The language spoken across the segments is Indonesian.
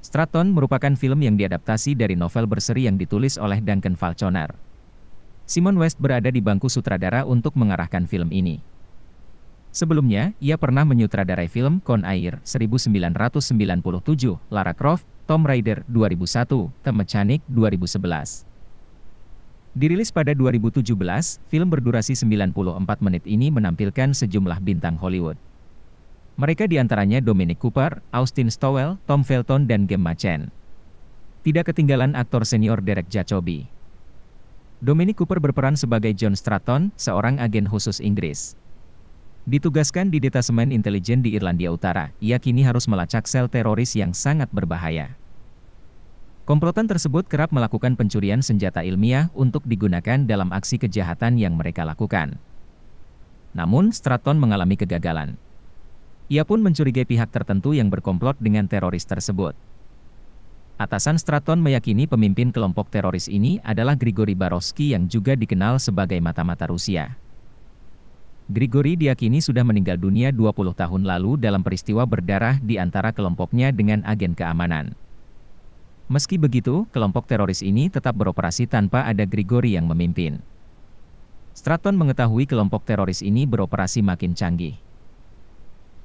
Stratton merupakan film yang diadaptasi dari novel berseri yang ditulis oleh Duncan Falconer. Simon West berada di bangku sutradara untuk mengarahkan film ini. Sebelumnya, ia pernah menyutradarai film Con Air 1997, Lara Croft, Tom Raider 2001, The Mechanic 2011. Dirilis pada 2017, film berdurasi 94 menit ini menampilkan sejumlah bintang Hollywood. Mereka diantaranya Dominic Cooper, Austin Stowell, Tom Felton, dan Gemma Chen. Tidak ketinggalan aktor senior Derek Jacobi. Dominic Cooper berperan sebagai John Stratton, seorang agen khusus Inggris. Ditugaskan di Detasemen Intelijen di Irlandia Utara, ia kini harus melacak sel teroris yang sangat berbahaya. Komplotan tersebut kerap melakukan pencurian senjata ilmiah untuk digunakan dalam aksi kejahatan yang mereka lakukan. Namun, Stratton mengalami kegagalan. Ia pun mencurigai pihak tertentu yang berkomplot dengan teroris tersebut. Atasan Straton meyakini pemimpin kelompok teroris ini adalah Grigori Barovsky yang juga dikenal sebagai mata-mata Rusia. Grigori diakini sudah meninggal dunia 20 tahun lalu dalam peristiwa berdarah di antara kelompoknya dengan agen keamanan. Meski begitu, kelompok teroris ini tetap beroperasi tanpa ada Grigori yang memimpin. Straton mengetahui kelompok teroris ini beroperasi makin canggih.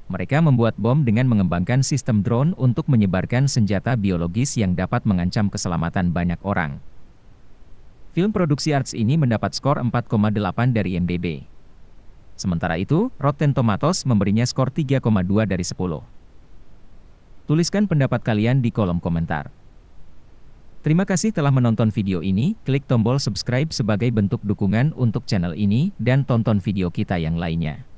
Mereka membuat bom dengan mengembangkan sistem drone untuk menyebarkan senjata biologis yang dapat mengancam keselamatan banyak orang. Film produksi Arts ini mendapat skor 4,8 dari IMDb. Sementara itu, Rotten Tomatoes memberinya skor 3,2 dari 10. Tuliskan pendapat kalian di kolom komentar. Terima kasih telah menonton video ini, klik tombol subscribe sebagai bentuk dukungan untuk channel ini, dan tonton video kita yang lainnya.